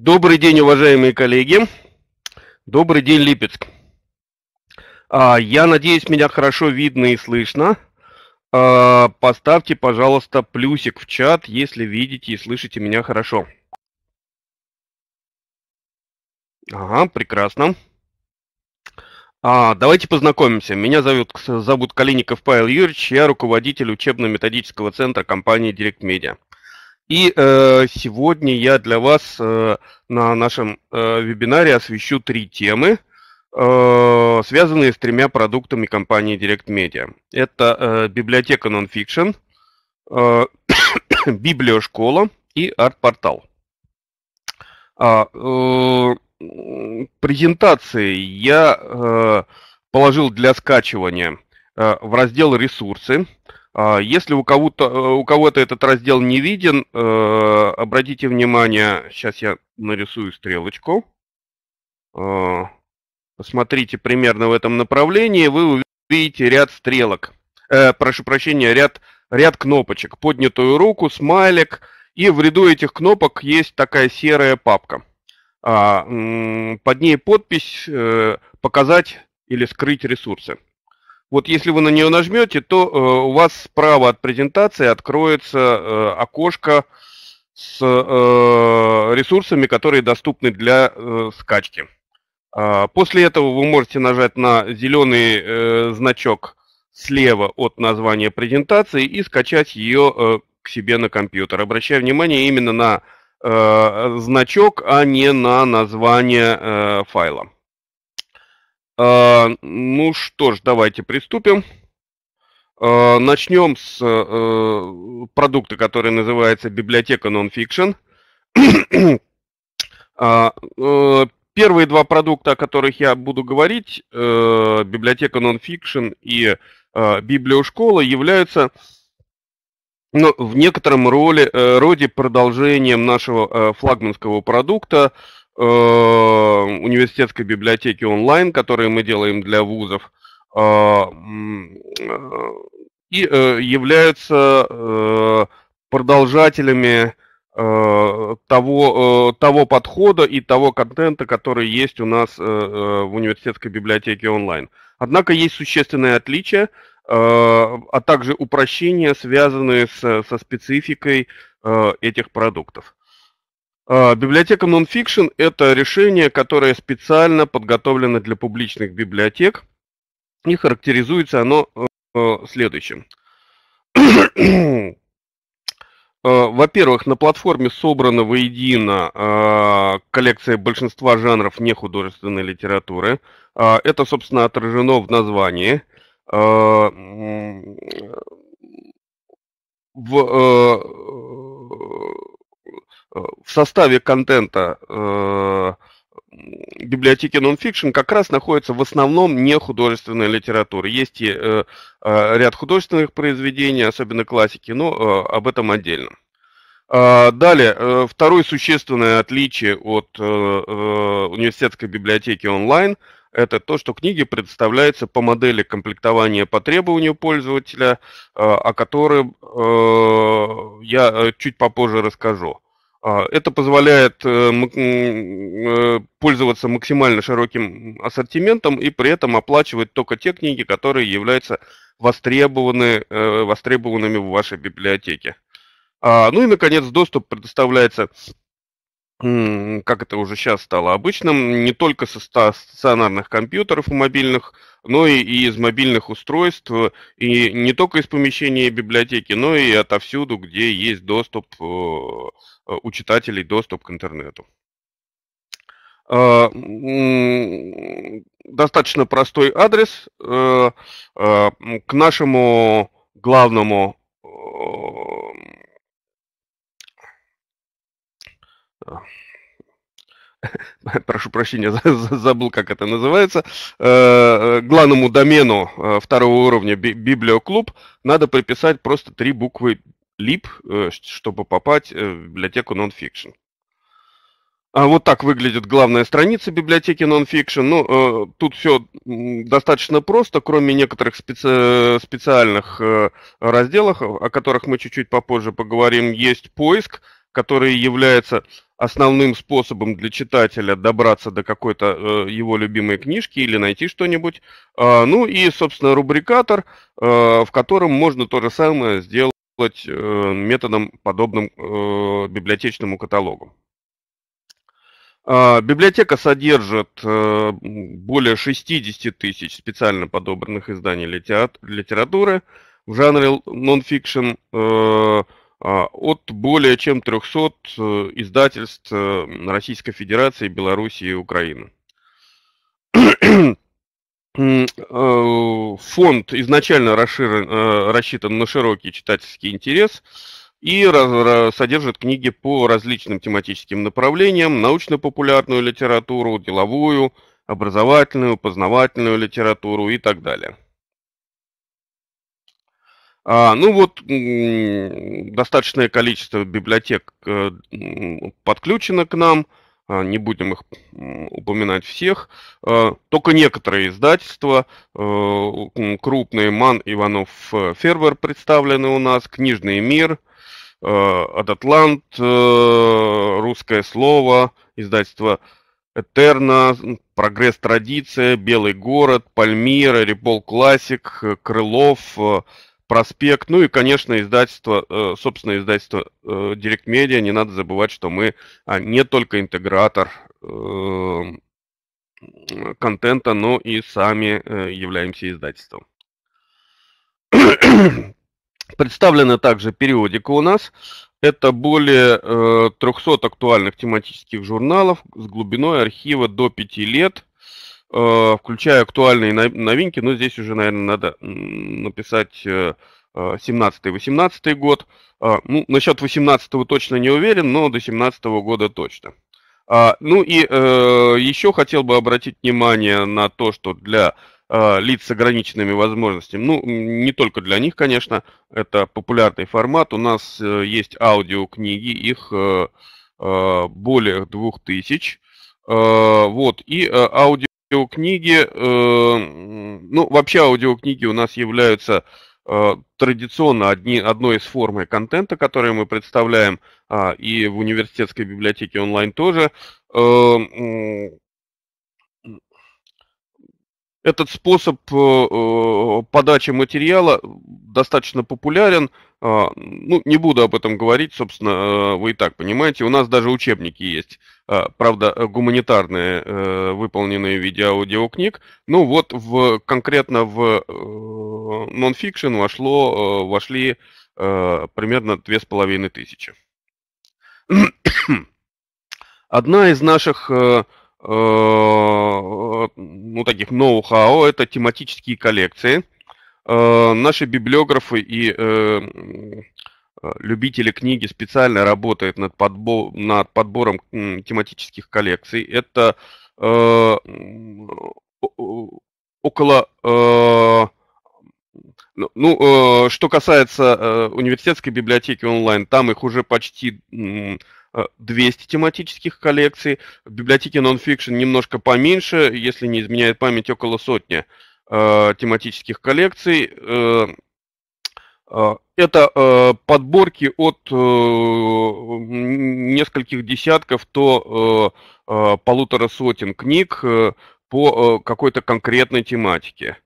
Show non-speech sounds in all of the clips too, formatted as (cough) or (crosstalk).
Добрый день, уважаемые коллеги. Добрый день, Липецк. А, я надеюсь, меня хорошо видно и слышно. А, поставьте, пожалуйста, плюсик в чат, если видите и слышите меня хорошо. Ага, прекрасно. А, давайте познакомимся. Меня зовут, зовут Калиников Павел Юрьевич, я руководитель учебно-методического центра компании Direct Media. И э, сегодня я для вас э, на нашем э, вебинаре освещу три темы, э, связанные с тремя продуктами компании Direct Media. Это э, библиотека Nonfiction, э, (coughs) библиошкола и арт-портал. А, э, презентации я э, положил для скачивания э, в раздел «Ресурсы». Э, а, если у кого-то э, у кого-то этот раздел не виден, э, обратите внимание, сейчас я нарисую стрелочку. А, посмотрите примерно в этом направлении, вы увидите ряд стрелок. Э, прошу прощения, ряд, ряд кнопочек. Поднятую руку, смайлик. И в ряду этих кнопок есть такая серая папка. А, под ней подпись э, «Показать или скрыть ресурсы». Вот если вы на нее нажмете, то э, у вас справа от презентации откроется э, окошко с э, ресурсами, которые доступны для э, скачки. Э, после этого вы можете нажать на зеленый э, значок слева от названия презентации и скачать ее э, к себе на компьютер. Обращаю внимание именно на э, значок, а не на название э, файла. А, ну что ж, давайте приступим. А, начнем с э, продукта, который называется «Библиотека нонфикшн». А, э, первые два продукта, о которых я буду говорить, э, «Библиотека нонфикшн» и «Библиошкола», являются ну, в некотором роли, роде продолжением нашего флагманского продукта – Э, университетской библиотеки онлайн, которые мы делаем для вузов, э, э, и являются продолжателями того, того подхода и того контента, который есть у нас в университетской библиотеке онлайн. Однако есть существенные отличия, а также упрощения, связанные со спецификой этих продуктов. А, библиотека Nonfiction – это решение, которое специально подготовлено для публичных библиотек, и характеризуется оно э, э, следующим. (clears throat) А, во-первых, на платформе собрана воедино а, коллекция большинства жанров нехудожественной литературы. Это, собственно, отражено в названии. В э, Э, в составе контента э, библиотеки Nonfiction как раз находится в основном не художественная литература. Есть и э, э, ряд художественных произведений, особенно классики, но э, об этом отдельно. А, далее, э, второе существенное отличие от э, университетской библиотеки онлайн – это то, что книги предоставляются по модели комплектования по требованию пользователя, о которой я чуть попозже расскажу. А, это позволяет э, э, пользоваться максимально широким ассортиментом и при этом оплачивать только те книги, которые являются востребованы, э, востребованными в вашей библиотеке. А, ну и, наконец, доступ предоставляется как это уже сейчас стало обычным, не только со стационарных компьютеров мобильных, но и из мобильных устройств, и не только из помещения библиотеки, но и отовсюду, где есть доступ Э, у читателей доступ к интернету. А, достаточно простой адрес. Э, а, к нашему главному э, прошу прощения, (laughs) забыл, как это называется, главному домену второго уровня библиоклуб надо приписать просто три буквы lib, э, чтобы попасть э, в библиотеку nonfiction. А вот так выглядит главная страница библиотеки nonfiction. Ну, э, тут все достаточно просто, кроме некоторых специ специальных э, разделов, о которых мы чуть-чуть попозже поговорим. Есть поиск, который является основным способом для читателя добраться до какой-то э, его любимой книжки или найти что-нибудь. Э, ну и, собственно, рубрикатор, э, в котором можно то же самое сделать делать э, методом, подобным э, библиотечному каталогу. А, библиотека содержит э, более 60 тысяч специально подобранных изданий литературы в жанре нонфикшн а от более чем 300 издательств Российской Федерации, Белоруссии и Украины. Э, фонд изначально расширен, э, рассчитан на широкий читательский интерес и раз, содержит книги по различным тематическим направлениям, научно-популярную литературу, деловую, образовательную, познавательную литературу и так далее. А, ну вот, достаточное количество библиотек э, подключено к нам – а, не будем их упоминать всех, а, только некоторые издательства, э, крупные Ман, Иванов, э, Фервер представлены у нас, Книжный мир, Адатлант, э, Русское слово, издательство Этерна, Прогресс Традиция, Белый город, Пальмира, Репол Классик, Крылов, проспект, ну и, конечно, издательство, э, собственно, издательство э, Direct Media. Не надо забывать, что мы а, не только интегратор э, контента, но и сами являемся издательством. (clears throat) Представлена также периодика у нас. Это более 300 актуальных тематических журналов с глубиной архива до 5 лет. Э, включая актуальные новинки, но здесь уже, наверное, надо написать 17-18 э, э, год. Ну, насчет 18-го точно не уверен, но до 17-го года точно. А, ну и еще хотел бы обратить внимание на то, что для лиц с ограниченными возможностями, ну, не только для них, конечно, это популярный формат. У нас есть аудиокниги, их более двух тысяч. Вот, и аудио аудиокниги, э, ну, вообще аудиокниги у нас являются э, традиционно одни, одной из формы контента, который мы представляем, э, и в университетской библиотеке онлайн тоже. Э, этот способ э, э, подачи материала достаточно популярен, а, ну, не буду об этом говорить, собственно, э, вы и так понимаете. У нас даже учебники есть, а, правда, э, гуманитарные, э, выполненные в виде аудиокниг. Ну, вот в, конкретно в нонфикшн вошло, вошли примерно две с половиной тысячи. (coughs) Одна из наших ну, таких ноу-хау – это тематические коллекции – Э, наши библиографы и э, э, любители книги специально работают над, подбо над подбором тематических коллекций. Это э, около... Э, ну, ну, э, что касается э, университетской библиотеки онлайн, там их уже почти 200 тематических коллекций. В библиотеке нонфикшн немножко поменьше, если не изменяет память, около сотни. Э, Э, тематических коллекций. Э, э, это подборки от нескольких десятков то полутора сотен книг по какой-то конкретной тематике.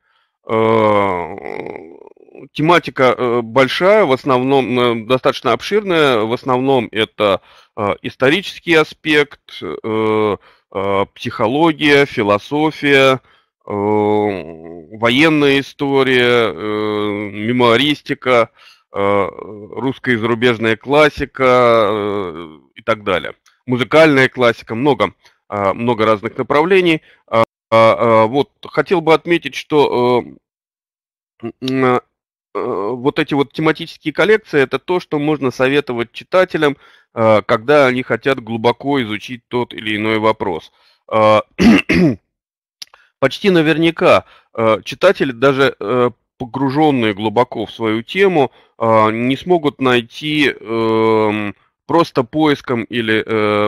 тематика большая, в основном достаточно обширная, в основном это исторический аспект, психология, философия, Э, военная история, э, мемуаристика, э, русская и зарубежная классика и так далее. Музыкальная классика, много, много разных направлений. А, а, а, вот, хотел бы отметить, что вот эти вот тематические коллекции – это то, что можно советовать читателям, когда они хотят глубоко изучить тот или иной вопрос. (clears throat) почти наверняка э, читатели, даже э, погруженные глубоко в свою тему, э, не смогут найти эм, просто поиском или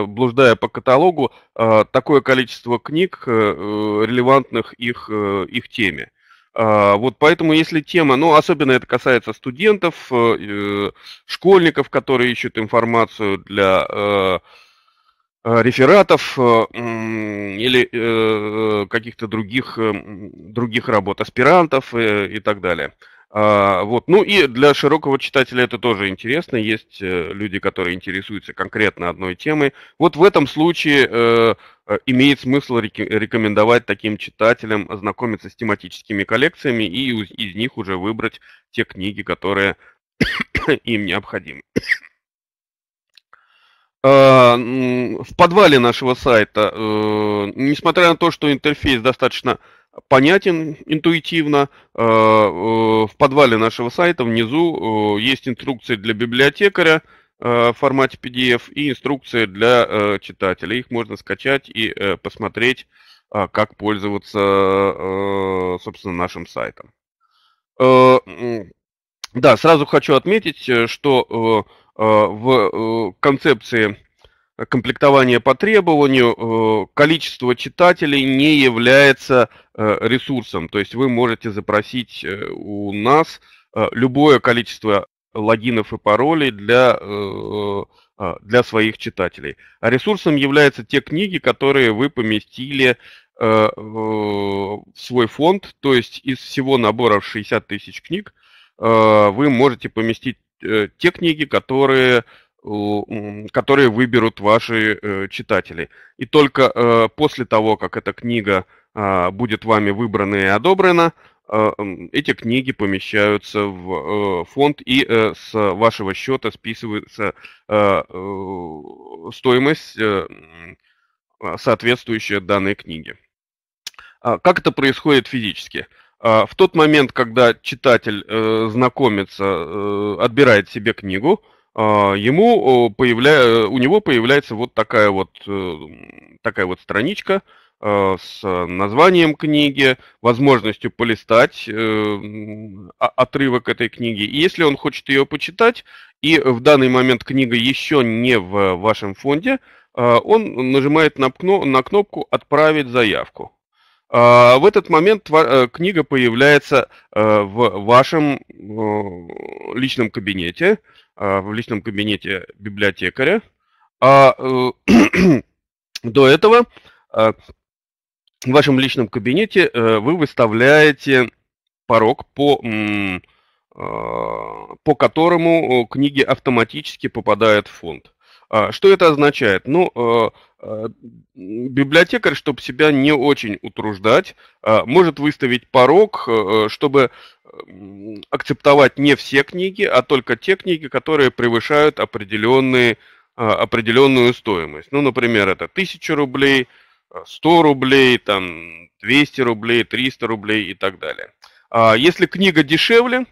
блуждая по каталогу такое количество книг, релевантных их, их теме. вот поэтому, если тема, ну, особенно это касается студентов, школьников, которые ищут информацию для Э, рефератов э, или э, каких-то других, других работ аспирантов и так далее. А, вот. Ну и для широкого читателя это тоже интересно. Есть люди, которые интересуются конкретно одной темой. Вот в этом случае имеет смысл рекомендовать таким читателям ознакомиться с тематическими коллекциями и из них уже выбрать те книги, которые (coughs) им необходимы. Э, в подвале нашего сайта, э, несмотря на то, что интерфейс достаточно понятен интуитивно, э, в подвале нашего сайта внизу есть инструкции для библиотекаря в формате PDF и инструкции для читателя. Их можно скачать и посмотреть, а, как пользоваться, собственно, нашим сайтом. Да, сразу хочу отметить, что Э, в э, концепции комплектования по требованию э, количество читателей не является ресурсом. То есть вы можете запросить у нас любое количество логинов и паролей для, а, для своих читателей. А ресурсом являются те книги, которые вы поместили в свой фонд, то есть из всего набора в 60 тысяч книг вы можете поместить Э, те книги, которые которые выберут ваши э, читатели. И только э, после того, как эта книга а, будет вами выбрана и одобрена, эти книги помещаются в фонд и с вашего счета списывается стоимость, соответствующая данной книге. А как это происходит физически? А, в тот момент, когда читатель э, знакомится, э, отбирает себе книгу, а, ему появля... Э, у него появляется вот такая вот, такая вот страничка с названием книги, возможностью полистать отрывок этой книги. И если он хочет ее почитать, и в данный момент книга еще не в вашем фонде, он нажимает на, кно... на кнопку «Отправить заявку». А, в этот момент э, книга появляется э, в вашем э, личном кабинете, в личном кабинете библиотекаря. А (clears throat) до этого в вашем личном кабинете вы выставляете порог, по, по которому книги автоматически попадают в фонд. А, что это означает? Ну, а, а, библиотекарь, чтобы себя не очень утруждать, может выставить порог, э, чтобы акцептовать не все книги, а только те книги, которые превышают определенные, определенную стоимость. Ну, например, это 1000 рублей, 100 рублей, там, 200 рублей, 300 рублей и так далее. Если книга дешевле,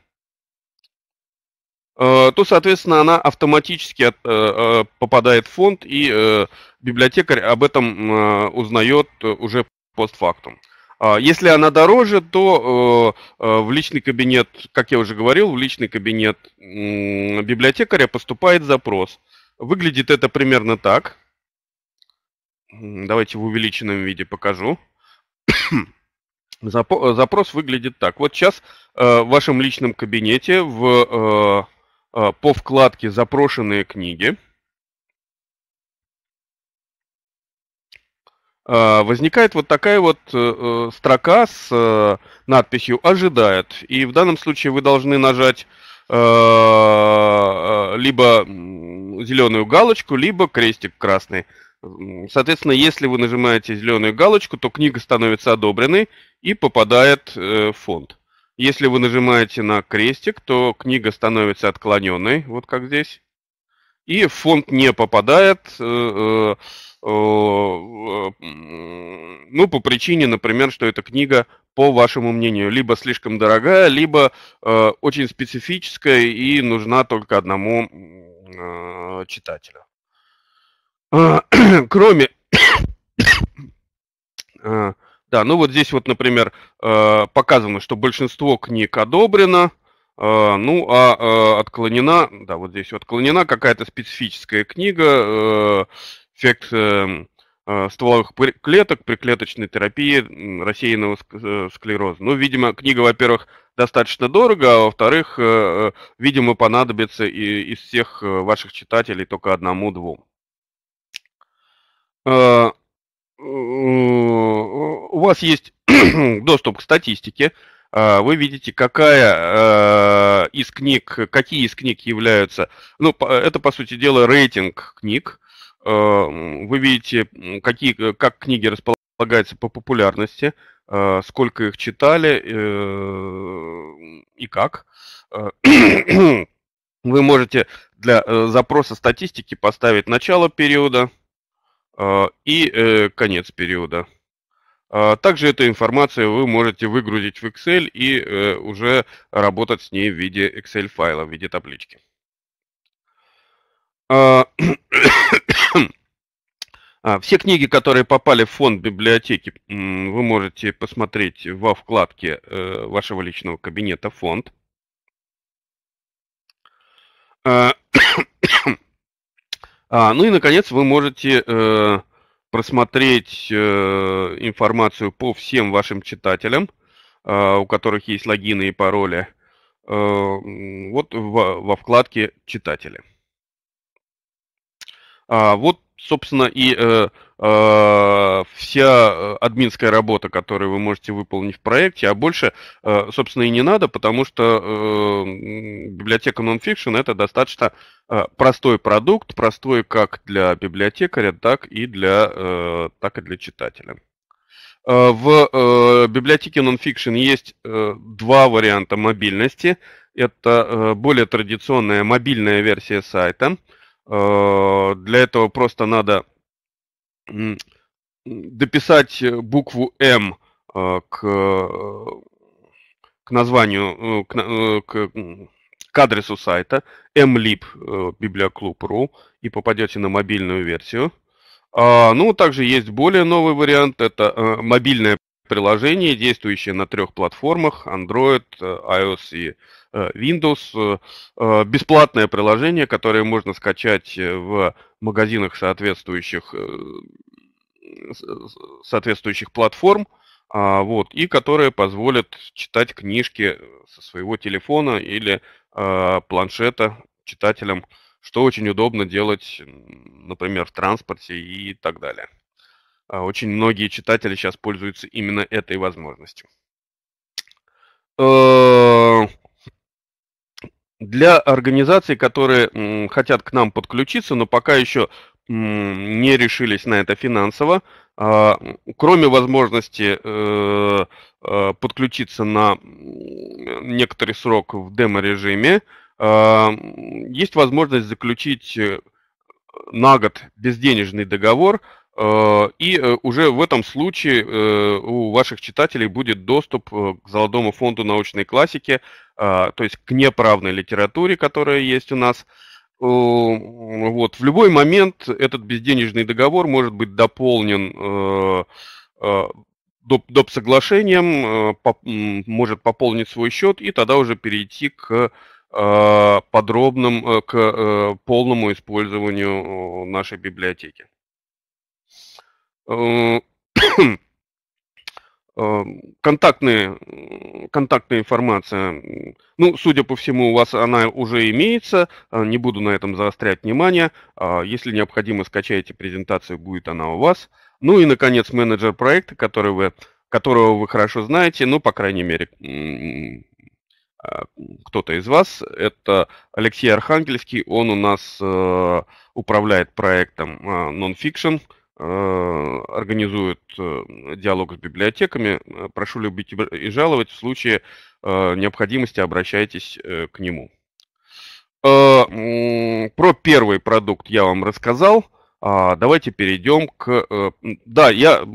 Э, то, соответственно, она автоматически от, э, э, попадает в фонд, и э, библиотекарь об этом э, узнает э, уже постфактум. А если она дороже, то в личный кабинет, как я уже говорил, в личный кабинет библиотекаря поступает запрос. Выглядит это примерно так. Давайте в увеличенном виде покажу. Запрос выглядит так. Вот сейчас в вашем личном кабинете в Э, по вкладке «Запрошенные книги». Э, возникает вот такая вот э, строка с надписью «Ожидает». И в данном случае вы должны нажать либо зеленую галочку, либо крестик красный. Соответственно, если вы нажимаете зеленую галочку, то книга становится одобренной и попадает в фонд. Если вы нажимаете на крестик, то книга становится отклоненной, вот как здесь. И фонд не попадает, э, э, э, ну, по причине, например, что эта книга, по вашему мнению, либо слишком дорогая, либо очень специфическая и нужна только одному читателю. (clears throat) Кроме (coughs) Да, ну вот здесь вот, например, э, показано, что большинство книг одобрено, э, ну, а э, отклонена, да, вот здесь вот отклонена какая-то специфическая книга, эффект стволовых клеток при клеточной терапии рассеянного склероза. Ну, видимо, книга, во-первых, достаточно дорого, а во-вторых, видимо, понадобится и из всех ваших читателей только одному-двум вас есть (clears throat) доступ к статистике, а, вы видите, какая э, из книг, какие из книг являются, ну, это, по сути дела, рейтинг книг, э, вы видите, какие, как книги располагаются по популярности, э, сколько их читали и как. (clears throat) Вы можете для запроса статистики поставить начало периода и конец периода. А, также эту информацию вы можете выгрузить в Excel и э, уже работать с ней в виде Excel файла, в виде таблички. А, (coughs) а, все книги, которые попали в фонд библиотеки, вы можете посмотреть во вкладке э, вашего личного кабинета «Фонд». (coughs) Ну и, наконец, вы можете э, просмотреть э, информацию по всем вашим читателям, э, у которых есть логины и пароли, э, вот в, во вкладке «Читатели». А, вот, собственно, и э, Э, вся э, админская работа, которую вы можете выполнить в проекте, а больше, э, собственно, и не надо, потому что библиотека Nonfiction это достаточно простой продукт, простой как для библиотекаря, так и для, так и для читателя. В библиотеке Nonfiction есть два варианта мобильности. Это более традиционная мобильная версия сайта. Для этого просто надо дописать э, букву М э, к, к названию, э, к, к, к адресу сайта mlib.biblioclub.ru и попадете на мобильную версию. А, ну, также есть более новый вариант, это мобильная приложение, действующее на трех платформах, Android, э, iOS и э, Windows. Э, бесплатное приложение, которое можно скачать в магазинах соответствующих, соответствующих платформ, а, вот, и которое позволит читать книжки со своего телефона или планшета читателям, что очень удобно делать, например, в транспорте и так далее. А, очень многие читатели сейчас пользуются именно этой возможностью. Э, для организаций, которые хотят к нам подключиться, но пока еще не решились на это финансово, а, кроме возможности э, э, подключиться на некоторый срок в демо-режиме, а, есть возможность заключить на год безденежный договор – Э, и э, уже в этом случае э, у ваших читателей будет доступ к Золотому фонду научной классики, то есть к неправной литературе, которая есть у нас. Вот. В любой момент этот безденежный договор может быть дополнен доп. доп. соглашением, может пополнить свой счет и тогда уже перейти к подробным, к полному использованию нашей библиотеки. (coughs) Эм, контактные, контактная информация, ну, судя по всему, у вас она уже имеется, э, не буду на этом заострять внимание, а если необходимо, скачайте презентацию, будет она у вас. Ну и, наконец, менеджер проекта, который вы, которого вы хорошо знаете, ну, по крайней мере, а, кто-то из вас, это Алексей Архангельский, он у нас э, управляет проектом а, Nonfiction, Fiction Э, организует э, диалог с библиотеками. Э, прошу любить и жаловать. В случае необходимости обращайтесь к нему. Про первый продукт я вам рассказал. А, давайте перейдем к... Да, я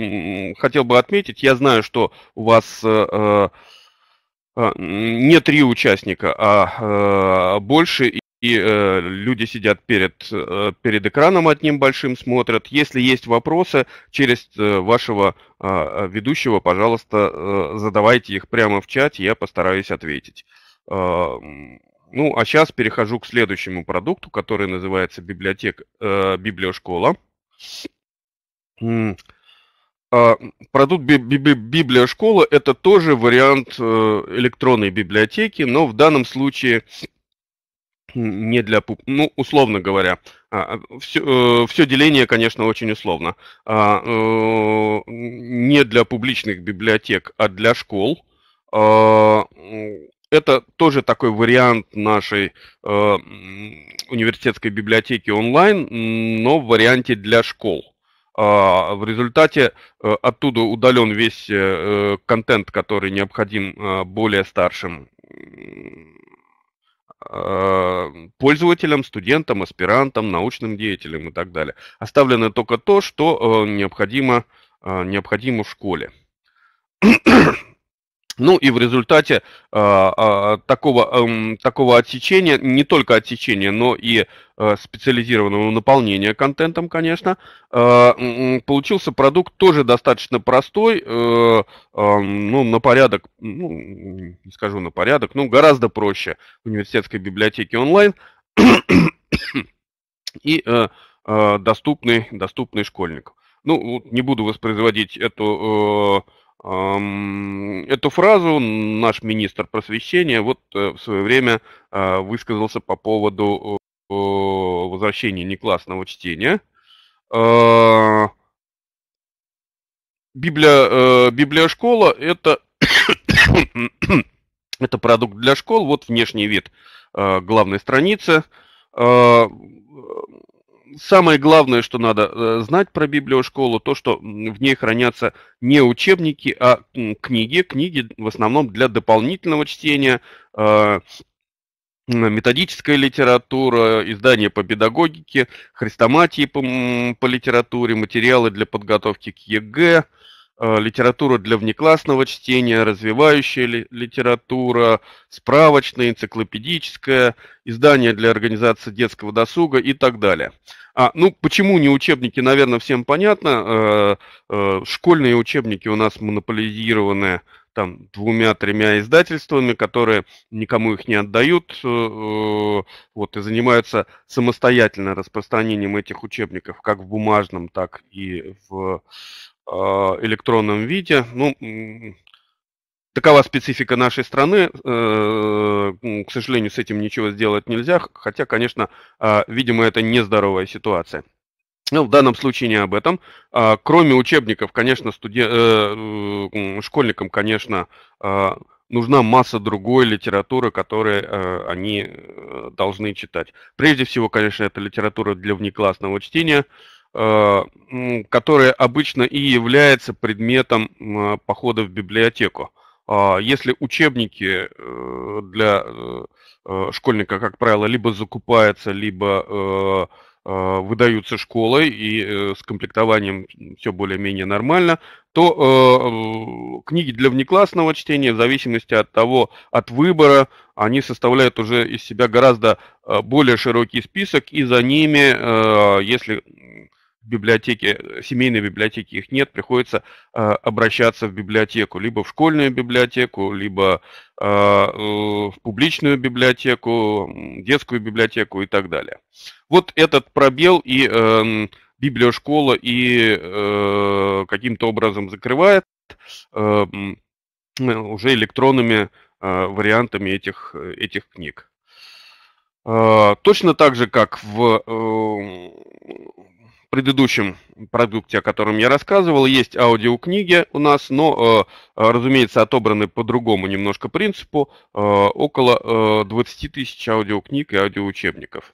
хотел бы отметить, я знаю, что у вас не три участника, а больше и э, люди сидят перед, э, перед экраном одним большим, смотрят. Если есть вопросы через э, вашего э, ведущего, пожалуйста, э, задавайте их прямо в чате, я постараюсь ответить. Э, ну, а сейчас перехожу к следующему продукту, который называется библиотек, э, библиошкола. продукт библиошкола это тоже вариант э, электронной библиотеки, но в данном случае не для пуп. Ну, условно говоря, все, а, а, все э, деление, конечно, очень условно. А, э, не для публичных библиотек, а для школ. Это тоже такой вариант нашей э, университетской библиотеки онлайн, но в варианте для школ. В результате оттуда удален весь контент, который необходим более старшим Э, пользователям, студентам, аспирантам, научным деятелям и так далее. Оставлено только то, что э, необходимо, э, необходимо в школе. Ну и в результате э, э, такого, э, такого отсечения, не только отсечения, но и э, специализированного наполнения контентом, конечно, э, получился продукт тоже достаточно простой, э, э, ну на порядок, ну, не скажу на порядок, ну гораздо проще университетской библиотеки онлайн (coughs) и э, э, доступный, доступный школьнику. Ну, не буду воспроизводить эту... Э, Эту фразу наш министр просвещения вот э, в свое время а, высказался по поводу э, возвращения неклассного чтения. А, Библия, э, Библия школа – это, (coughs) это продукт для школ. Вот внешний вид а, главной страницы самое главное, что надо э, знать про библиошколу, то, что в ней хранятся не учебники, а книги. Книги в основном для дополнительного чтения, а, методическая литература, издания по педагогике, хрестоматии по, по литературе, материалы для подготовки к ЕГЭ – Э, литература для внеклассного чтения, развивающая ли, литература, справочная, энциклопедическая, издание для организации детского досуга и так далее. А, ну, почему не учебники, наверное, всем понятно. Э, э, школьные учебники у нас монополизированы там двумя-тремя издательствами, которые никому их не отдают, э, э вот, и занимаются самостоятельно распространением этих учебников, как в бумажном, так и в а, электронном виде. Ну, такова специфика нашей страны. Э, к сожалению, с этим ничего сделать нельзя, хотя, конечно, а, видимо, это нездоровая ситуация. Ну, в данном случае не об этом. А, кроме учебников, конечно, студен... Э, школьникам, конечно, нужна масса другой литературы, которую э, они э, должны читать. Прежде всего, конечно, это литература для внеклассного чтения. Э, которое обычно и является предметом похода в библиотеку. А, если учебники э, для э, школьника, как правило, либо закупаются, либо выдаются школой и с комплектованием все более-менее нормально, то книги для внеклассного чтения, в зависимости от того, от выбора, они составляют уже из себя гораздо более широкий список, и за ними, если библиотеке, э, семейной библиотеки их нет, приходится э, обращаться в библиотеку, либо в школьную библиотеку, либо э, в публичную библиотеку, детскую библиотеку и так далее. Вот этот пробел и э, библиошкола и э, каким-то образом закрывает э, э, уже электронными э, вариантами этих, этих книг. Э, точно так же, как в предыдущем продукте, о котором я рассказывал, есть аудиокниги у нас, но, э, э, разумеется, отобраны по другому немножко принципу, э, около 20 тысяч аудиокниг и аудиоучебников.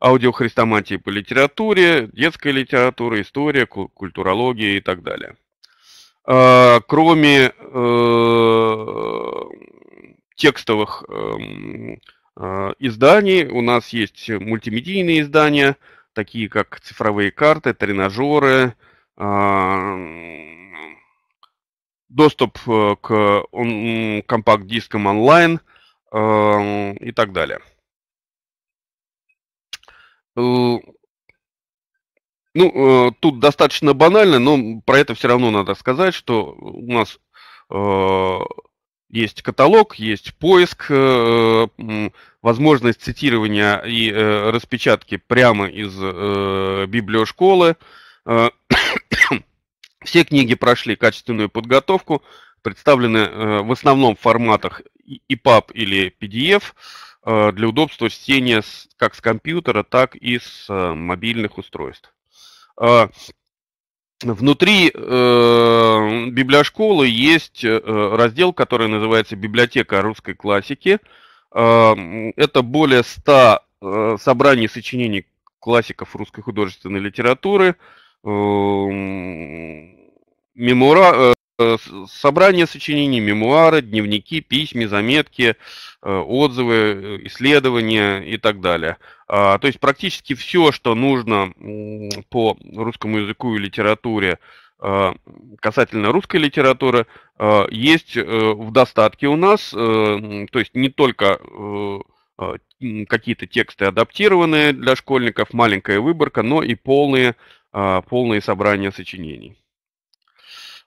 Аудиохрестоматии по литературе, детская литература, история, культурология и так далее. Кроме текстовых эм, изданий у нас есть мультимедийные издания – такие как цифровые карты, тренажеры, а, доступ э, к компакт-дискам онлайн а, и так далее. Э, ну, э, тут достаточно банально, но про это все равно надо сказать, что у нас есть каталог, есть поиск, э, возможность цитирования и э, распечатки прямо из э, библиошколы. (coughs) Все книги прошли качественную подготовку, представлены в основном в форматах EPUB или PDF для удобства чтения как с компьютера, так и с мобильных устройств. Внутри э, библиошколы есть э, раздел, который называется «Библиотека русской классики». Э, это более 100 э, собраний сочинений классиков русской художественной литературы, э, мемуара, э, Э, собрание сочинений, мемуары, дневники, письма, заметки, э, отзывы, э, исследования и так далее. А, то есть практически все, что нужно по русскому языку и литературе касательно русской литературы, есть в достатке у нас, то есть не только какие-то тексты адаптированные для школьников, маленькая выборка, но и полные, полные собрания сочинений.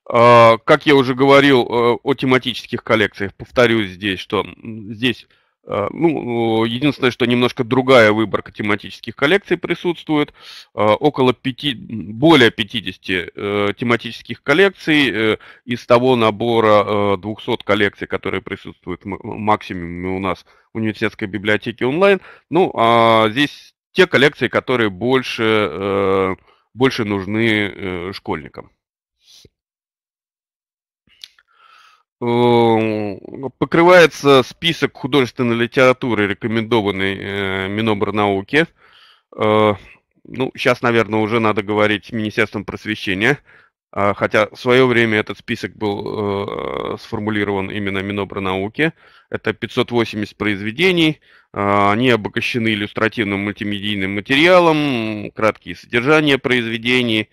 А, как я уже говорил э, о тематических коллекциях, повторюсь здесь, что здесь э, ну, э, единственное, что немножко другая выборка тематических коллекций присутствует. А, около пяти, более 50 тематических коллекций из того набора 200 коллекций, которые присутствуют в максимуме у нас в университетской библиотеке онлайн. Ну, а здесь те коллекции, которые больше, больше нужны школьникам. Эм, покрывается список художественной литературы, рекомендованный э, Минобрнауки. Э, ну, сейчас, наверное, уже надо говорить Министерством просвещения, э, хотя в свое время этот список был сформулирован именно Минобрнауки. Это 580 произведений, они обогащены иллюстративным мультимедийным материалом, краткие содержания произведений,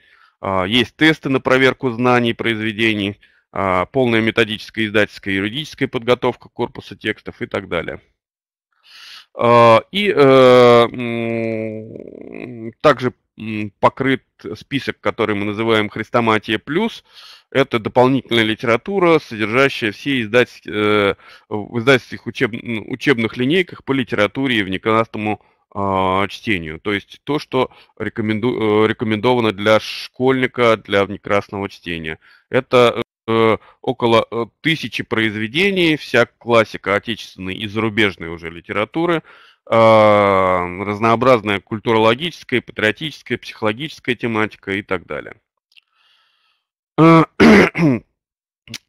есть тесты на проверку знаний произведений – а, полная методическая, издательская, юридическая подготовка корпуса текстов и так далее. А, и э, также покрыт список, который мы называем «Хрестоматия плюс». Это дополнительная литература, содержащая все издатель, э, в издательских учеб, учебных линейках по литературе и внеконастому а, чтению. То есть то, что рекоменду, э, рекомендовано для школьника, для внекрасного чтения. Это Э, около э, тысячи произведений, вся классика отечественной и зарубежной уже литературы, а, разнообразная культурологическая, патриотическая, психологическая тематика и так далее. А, (clears throat)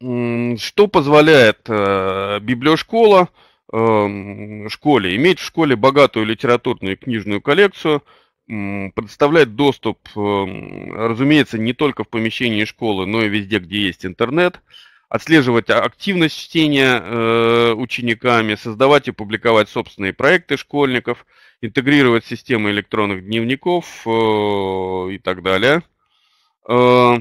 что позволяет э, библиошкола школе? Иметь в школе богатую литературную и книжную коллекцию – предоставлять доступ, эм, разумеется, не только в помещении школы, но и везде, где есть интернет, отслеживать а, активность чтения э, учениками, создавать и публиковать собственные проекты школьников, интегрировать системы электронных дневников э, и так далее. Э,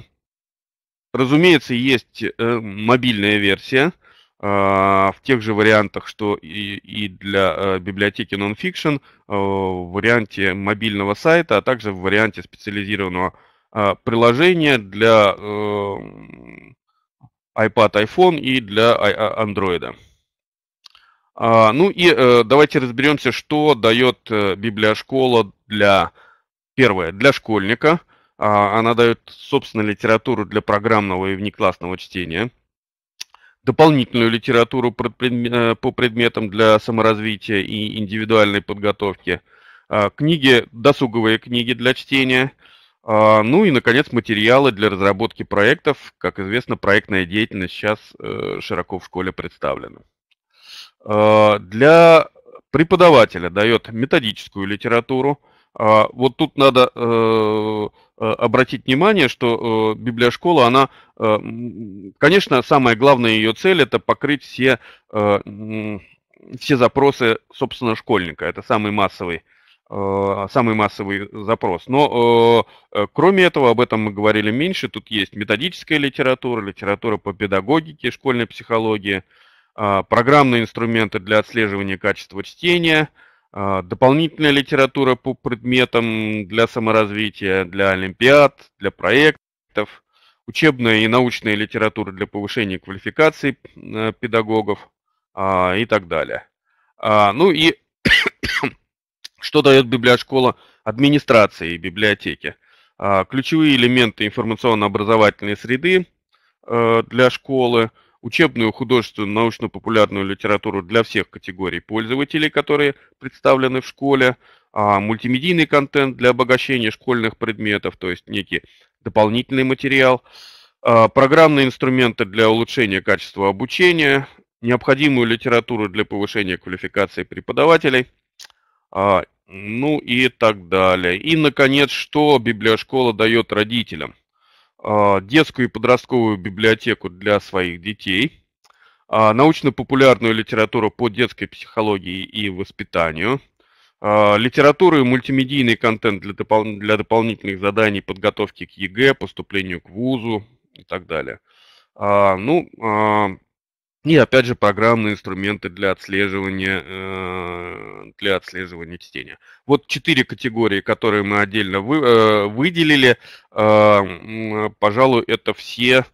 разумеется, есть мобильная версия – а, в тех же вариантах, что и, и для э, библиотеки Nonfiction, э, в варианте мобильного сайта, а также в варианте специализированного а, приложения для эм, iPad, iPhone и для а, Android. Ну и э, давайте разберемся, что дает библиошкола для, первое, для школьника. Она дает собственно, литературу для программного и внеклассного чтения – дополнительную литературу э, по предметам для саморазвития и индивидуальной подготовки, а, книги, досуговые книги для чтения, а, ну и, наконец, материалы для разработки проектов. Как известно, проектная деятельность сейчас э, широко в школе представлена. А, для преподавателя дает методическую литературу – а, вот тут надо э, э, обратить внимание, что э, библиошкола, она, конечно, самая главная ее цель – это покрыть все, все запросы, собственно, школьника. Это самый массовый самый массовый запрос. Но э, кроме этого, об этом мы говорили меньше, тут есть методическая литература, литература по педагогике, школьной психологии, э, программные инструменты для отслеживания качества чтения – а, дополнительная литература по предметам для саморазвития, для олимпиад, для проектов, учебная и научная литература для повышения квалификации э, педагогов а, и так далее. А, ну и (coughs) что дает библиошкола администрации и библиотеки? Ключевые элементы информационно-образовательной среды э, для школы – учебную художественную научно-популярную литературу для всех категорий пользователей, которые представлены в школе, а, мультимедийный контент для обогащения школьных предметов, то есть некий дополнительный материал, а, программные инструменты для улучшения качества обучения, необходимую литературу для повышения квалификации преподавателей, а, ну и так далее. И, наконец, что библиошкола дает родителям? А, детскую и подростковую библиотеку для своих детей, а, научно-популярную литературу по детской психологии и воспитанию, а, литературу и мультимедийный контент для, допол для дополнительных заданий подготовки к ЕГЭ, поступлению к ВУЗу и так далее. Ну, и опять же программные инструменты для отслеживания, э, для отслеживания чтения. Вот четыре категории, которые мы отдельно вы, э, выделили. Э, пожалуй, это все,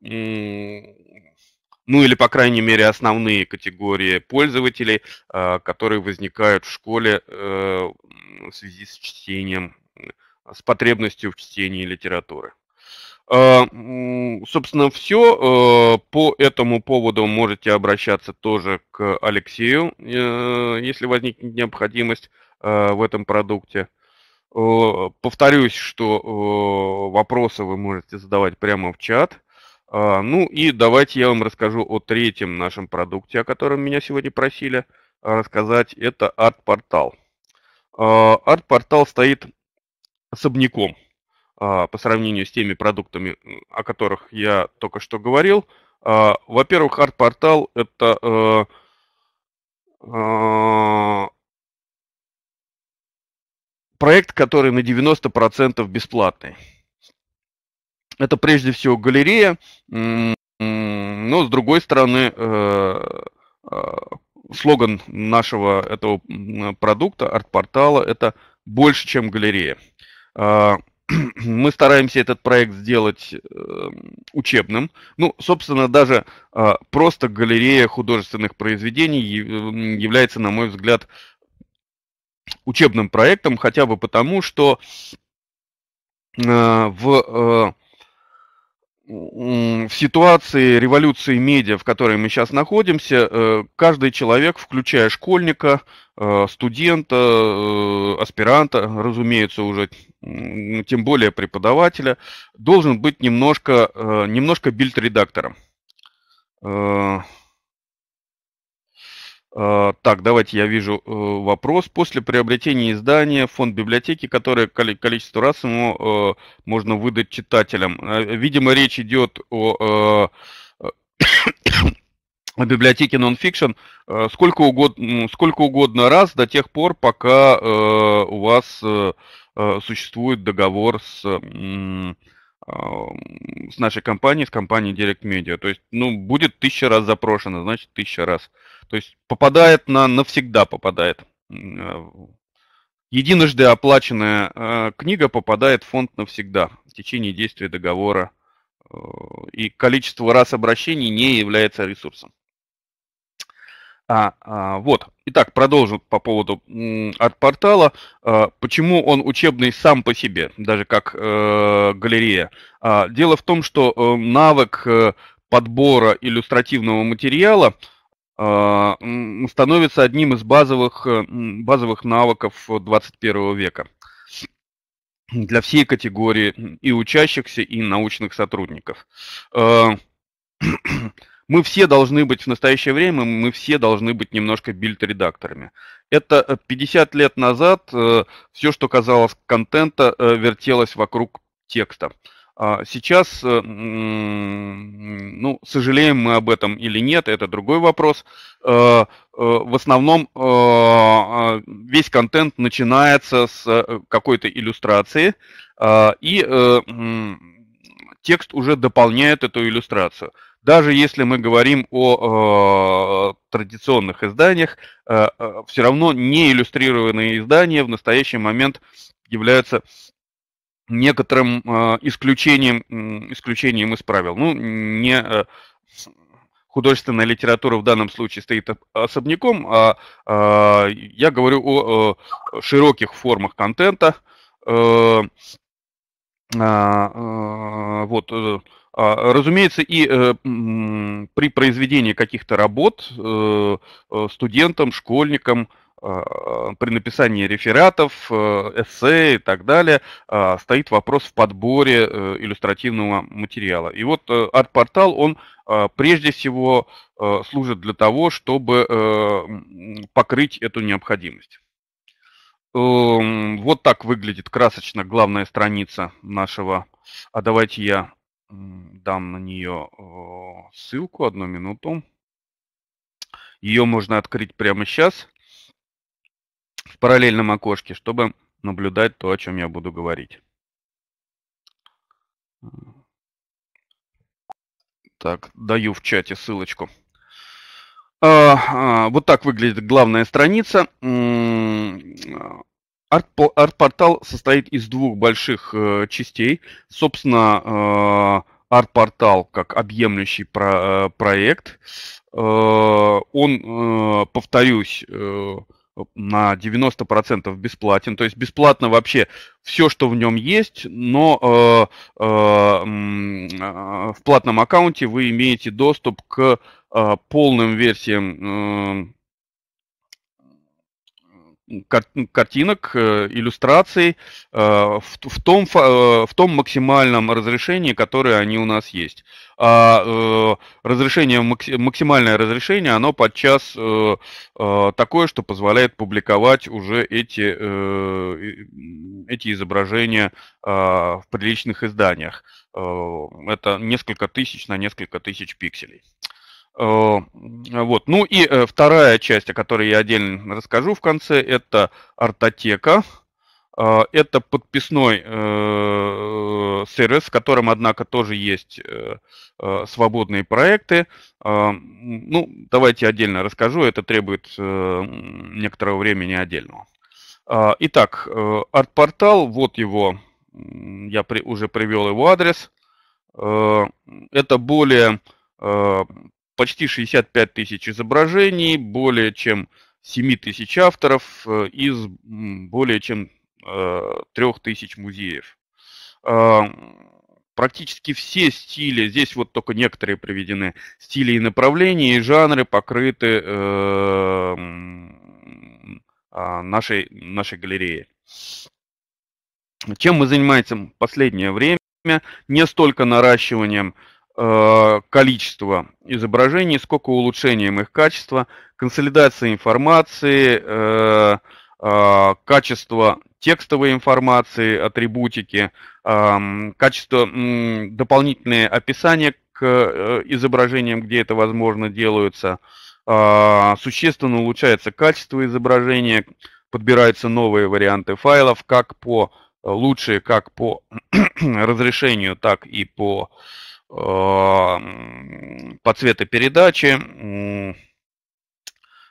ну или, по крайней мере, основные категории пользователей, которые возникают в школе в связи с чтением, с потребностью в чтении литературы. А, собственно, все. Э, по этому поводу можете обращаться тоже к Алексею, э, если возникнет необходимость э, в этом продукте. Повторюсь, что вопросы вы можете задавать прямо в чат. А, ну и давайте я вам расскажу о третьем нашем продукте, о котором меня сегодня просили а, рассказать. Это арт-портал. Арт-портал стоит особняком – а, по сравнению с теми продуктами, о которых я только что говорил. А, во-первых, арт-портал – это э, а, проект, который на 90% бесплатный. Это прежде всего галерея, но с другой стороны, э, слоган нашего этого продукта, арт-портала, это больше, чем галерея мы стараемся этот проект сделать э, учебным. Ну, собственно, даже э, просто галерея художественных произведений эм, является, на мой взгляд, учебным проектом, хотя бы потому, что э, в э, в ситуации революции медиа, в которой мы сейчас находимся, э, каждый человек, включая школьника, э, студента, э, аспиранта, разумеется, уже тем более преподавателя, должен быть немножко, немножко бильд-редактором. Э, так, давайте я вижу э, вопрос. После приобретения издания фонд библиотеки, которое количество раз ему э, можно выдать читателям. Видимо, речь идет о (coughs) о библиотеке Nonfiction сколько угодно, сколько угодно раз до тех пор, пока у вас существует договор с с нашей компанией, с компанией Direct Media. То есть, ну, будет тысяча раз запрошено, значит, тысяча раз. То есть, попадает на навсегда попадает. Э, единожды оплаченная э, книга попадает в фонд навсегда в течение действия договора. Э, и количество раз обращений не является ресурсом. А, а, вот, итак, продолжу по поводу м, от портала. А, почему он учебный сам по себе, даже как э, галерея? А, дело в том, что э, навык э, подбора иллюстративного материала э, становится одним из базовых, э, базовых навыков 21 века для всей категории и учащихся, и научных сотрудников. Э, (clears throat) мы все должны быть в настоящее время, мы все должны быть немножко бильд-редакторами. Это 50 э, лет назад э, все, что казалось контента, э, вертелось вокруг текста. А сейчас, э, ну, сожалеем мы об этом или нет, это другой вопрос. в основном а, весь контент начинается с какой-то иллюстрации, и текст уже дополняет эту иллюстрацию. Даже если мы говорим о э, традиционных изданиях, э, э, все равно неиллюстрированные издания в настоящий момент являются некоторым э, исключением, э, исключением из правил. Ну, не э, художественная литература в данном случае стоит особняком, а, а я говорю о, о э, широких формах контента. Э, а, а, вот э, а, разумеется, и э, при произведении каких-то работ э, э, студентам, школьникам, а, при написании рефератов, эссе и так далее, а, стоит вопрос в подборе иллюстративного материала. И вот арт-портал, он прежде всего служит для того, чтобы покрыть эту необходимость. Эм, вот так выглядит красочно главная страница нашего. А давайте я дам на нее ссылку, одну минуту. Ее можно открыть прямо сейчас в параллельном окошке, чтобы наблюдать то, о чем я буду говорить. Так, даю в чате ссылочку. А, а, вот так выглядит главная страница. А, Арт-портал состоит из двух больших э, частей. Собственно, э, арт-портал как объемлющий про, э, проект. Э, он, э, повторюсь, э, на 90% бесплатен. То есть бесплатно вообще все, что в нем есть, но э, э, э, в платном аккаунте вы имеете доступ к э, полным версиям э, кар ну, картинок, э, иллюстраций э, в, в, том, э, в том максимальном разрешении, которое они у нас есть. А э, разрешение, максимальное разрешение, оно подчас э, э, такое, что позволяет публиковать уже эти, эти изображения а, в приличных изданиях. Это несколько тысяч на несколько тысяч пикселей. Э, вот. Ну и э, вторая часть, о которой я отдельно расскажу в конце, это артотека. Э, это подписной сервис, с которым, однако, тоже есть свободные проекты. Ну, давайте отдельно расскажу, это требует некоторого времени отдельного. Итак, арт-портал, вот его, я уже привел его адрес. Это более почти 65 тысяч изображений, более чем 7 тысяч авторов э, из более чем 3 э, тысяч музеев. А, практически все стили, здесь вот только некоторые приведены, стили и направления, и жанры покрыты э, а, нашей, нашей галереи. Чем мы занимаемся в последнее время? Не столько наращиванием э, Э, количество изображений, сколько улучшением их качества, консолидация информации, э, э, качество текстовой информации, атрибутики, эм, качество дополнительные описания к изображениям, где это возможно делаются, существенно улучшается качество изображения, подбираются новые варианты файлов, как по лучшие, как по (clears throat) разрешению, так и по Э, по цветопередаче.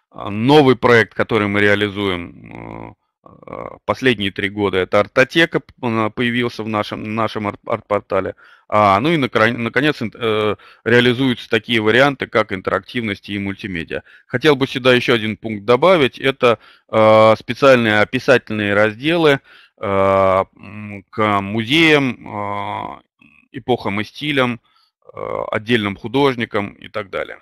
А, новый проект, который мы реализуем э, э, последние три года, это Артотека появился в нашем, нашем арт-портале. А, ну и, наконец, реализуются такие варианты, как интерактивность и мультимедиа. Хотел бы сюда еще один пункт добавить. Это специальные описательные разделы к музеям эпохам и стилям, э, отдельным художникам и так далее.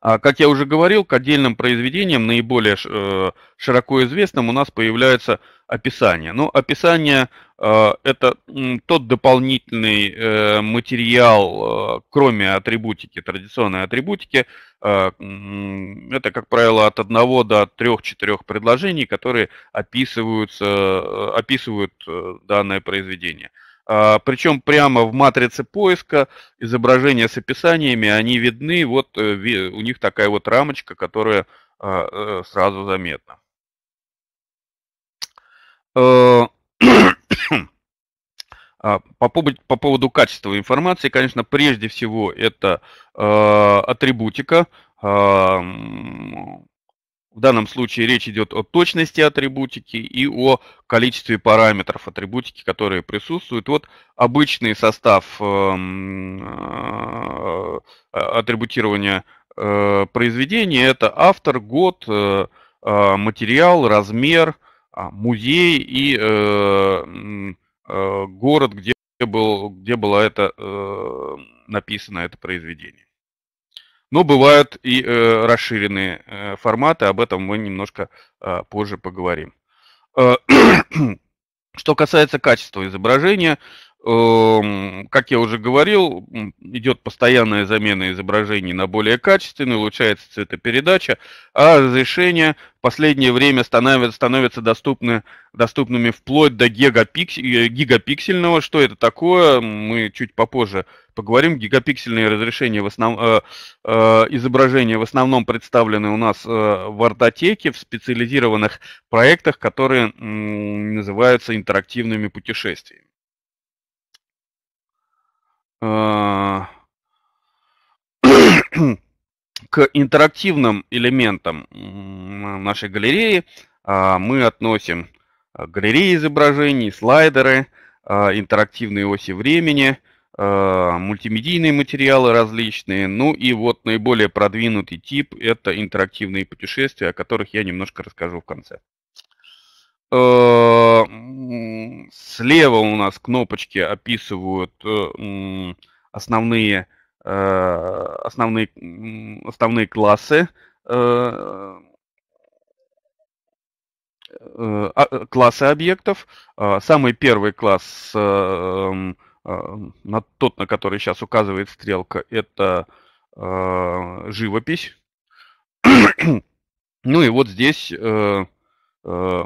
А, как я уже говорил, к отдельным произведениям, наиболее э, широко известным, у нас появляется описание. Но ну, описание э, – это тот дополнительный э, материал, кроме атрибутики, традиционной атрибутики. Это, как правило, от одного до трех-четырех предложений, которые описываются, описывают данное произведение – а, Причем прямо в матрице поиска изображения с описаниями, они видны, вот э, у них такая вот рамочка, которая а, э, сразу заметна. Э, (coughs) а, по поводу, по поводу качества информации, конечно, прежде всего это э, атрибутика, в данном случае речь идет о точности атрибутики и о количестве параметров атрибутики, которые присутствуют. Вот обычный состав эм, э, атрибутирования э, произведения – это автор, год, э, материал, размер, а, музей и город, где, был, где было это написано, это произведение. Но бывают и э, расширенные э, форматы, об этом мы немножко э, позже поговорим. Э, (clears throat) что касается качества изображения, Эм, как я уже говорил, идет постоянная замена изображений на более качественные, улучшается цветопередача, а разрешение в последнее время становятся, становятся доступны, доступными вплоть до гигапиксель, э, гигапиксельного. Что это такое, мы чуть попозже поговорим. Гигапиксельные разрешения в основ... э, э, изображения в основном представлены у нас э, в ортотеке, в специализированных проектах, которые называются интерактивными путешествиями. А, (coughs) к интерактивным элементам нашей галереи а, мы относим а, галереи изображений, слайдеры, интерактивные оси времени, мультимедийные материалы различные. Ну и вот наиболее продвинутый тип – это интерактивные путешествия, о которых я немножко расскажу в конце. Э, слева у нас кнопочки описывают э, основные, э, основные, основные классы, а, классы объектов. Самый первый класс, эм, эм, на тот, на который сейчас указывает стрелка, это живопись. (clears throat) Ну и вот здесь Э,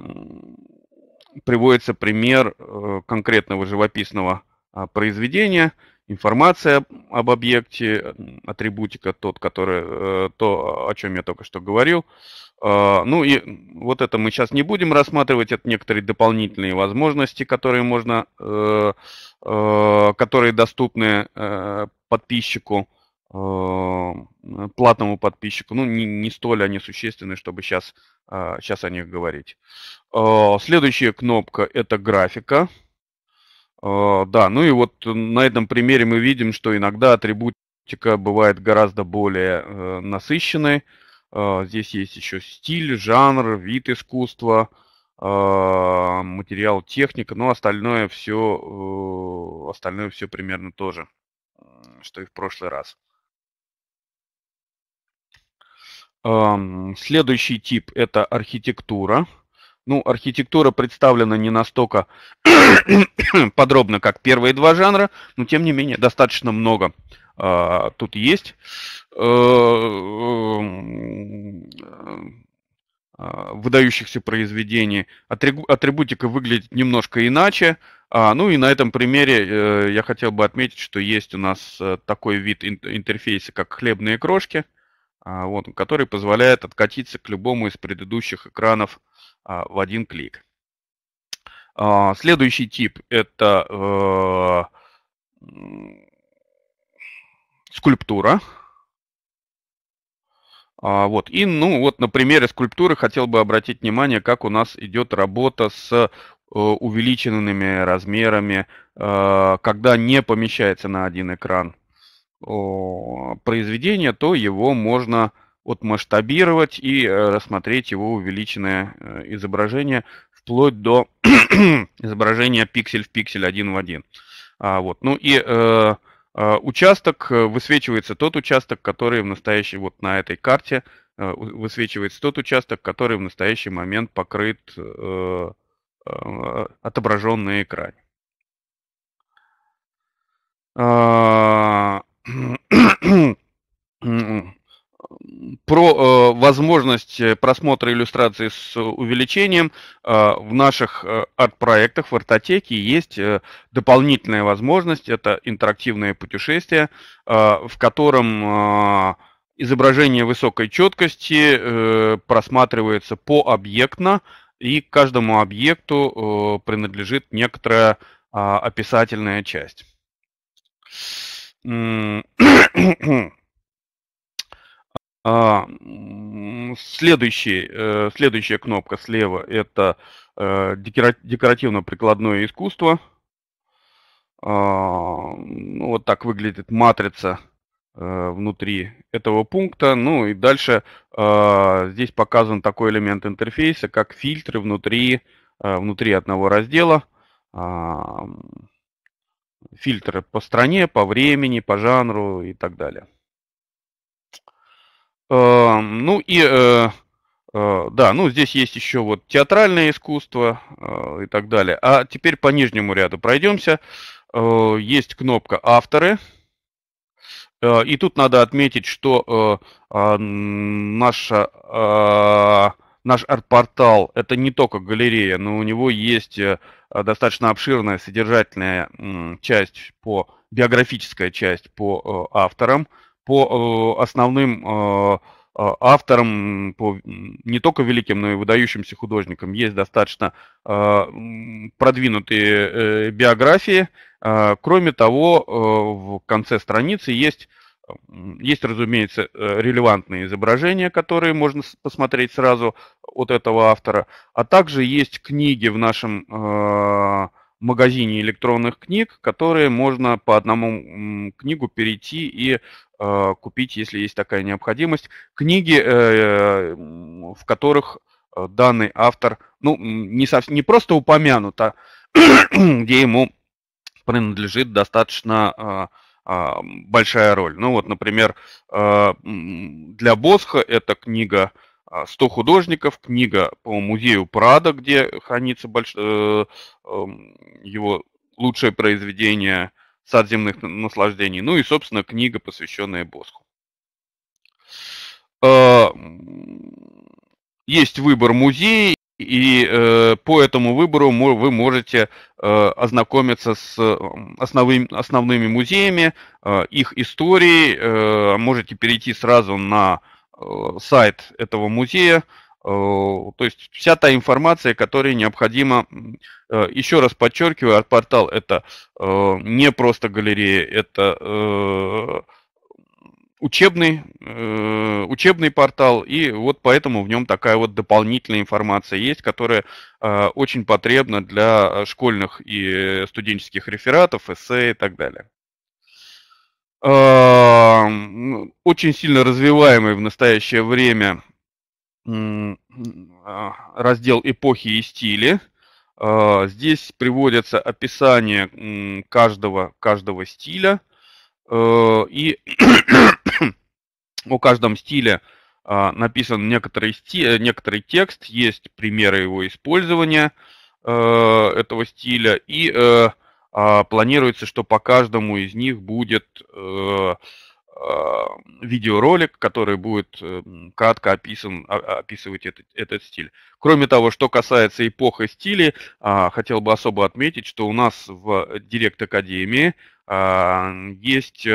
приводится пример э, конкретного живописного а, произведения, информация об объекте, атрибутика, тот, который, э, то, о чем я только что говорил. А, ну и вот это мы сейчас не будем рассматривать, это некоторые дополнительные возможности, которые можно, которые доступны подписчику. Э, платному подписчику. Ну, не, не столь они существенны, чтобы сейчас, сейчас э, о них говорить. Э, следующая кнопка – это графика. Да, ну и вот на этом примере мы видим, что иногда атрибутика бывает гораздо более насыщенной. Здесь есть еще стиль, жанр, вид искусства, материал, техника, но остальное все, остальное все примерно то же, что и в прошлый раз. Следующий тип – это архитектура. Ну, архитектура представлена не настолько (coughs) подробно, как первые два жанра, но тем не менее достаточно много а, тут есть. Э, э, выдающихся произведений. Атрибутика выглядит немножко иначе. А, ну и на этом примере э, я хотел бы отметить, что есть у нас такой вид интерфейса, как хлебные крошки – а, вот, который позволяет откатиться к любому из предыдущих экранов а, в один клик. А, следующий тип – это э, скульптура. Вот. И, ну, вот на примере скульптуры хотел бы обратить внимание, как у нас идет работа с э, увеличенными размерами, э, когда не помещается на один экран произведения, то его можно отмасштабировать и э, рассмотреть его увеличенное э, изображение вплоть до (clears throat) изображения пиксель в пиксель один в один. А, вот. Ну и э, а, участок э, высвечивается тот участок, который в настоящий вот на этой карте высвечивается тот участок, который в настоящий момент покрыт э, э, отображен на экране. А, (clears throat) про э, возможность э, просмотра иллюстрации с э, увеличением э, в наших э, арт-проектах в артотеке есть э, дополнительная возможность, это интерактивное путешествие, э, в котором э, изображение высокой четкости э, просматривается объектно, и каждому объекту э, принадлежит некоторая э, описательная часть. (coughs) А, следующий, э, следующая кнопка слева – это э, декоративно-прикладное искусство. А, ну, вот так выглядит матрица э, внутри этого пункта. Ну и дальше а, здесь показан такой элемент интерфейса, как фильтры внутри, внутри одного раздела фильтры по стране, по времени, по жанру и так далее. Эм, ну и э, э, да, ну здесь есть еще вот театральное искусство э, и так далее. А теперь по нижнему ряду пройдемся. Есть кнопка «Авторы». И тут надо отметить, что а, наша а, наш арт-портал – это не только галерея, но у него есть э, достаточно обширная содержательная часть по биографическая часть по э, авторам, по э, основным авторам, по не только великим, но и выдающимся художникам. Есть достаточно продвинутые биографии. Кроме того, в конце страницы есть есть, разумеется, э, релевантные изображения, которые можно посмотреть сразу от этого автора, а также есть книги в нашем э, магазине электронных книг, которые можно по одному книгу перейти и э, купить, если есть такая необходимость. Книги, в которых данный автор, ну, не, сов, не просто упомянут, а (clears throat) где ему принадлежит достаточно а, большая роль. Ну вот, например, а, для Босха эта книга 100 а, художников, книга по музею Прада, где хранится больш... Э, его лучшее произведение «Сад земных наслаждений», ну и, собственно, книга, посвященная Босху. Есть выбор музея, и э, по этому выбору вы можете э, ознакомиться с э, основным, основными музеями, э, их историей, э, можете перейти сразу на э, сайт этого музея, э, то есть вся та информация, которая необходима, э, еще раз подчеркиваю, арт-портал это э, не просто галерея, это э, учебный, э, учебный портал, и вот поэтому в нем такая вот дополнительная информация есть, которая э, очень потребна для школьных и студенческих рефератов, эссе и так далее. Э, очень сильно развиваемый в настоящее время э, раздел эпохи и стили. Э, здесь приводятся описания каждого, каждого стиля, э, и о каждом стиле а, написан некоторый, сти э, некоторый текст, есть примеры его использования э, этого стиля, и э, а, планируется, что по каждому из них будет а, видеоролик, который будет кратко описан, описывать этот, этот стиль. Кроме того, что касается эпохи стилей, хотел бы особо отметить, что у нас в Директ Академии есть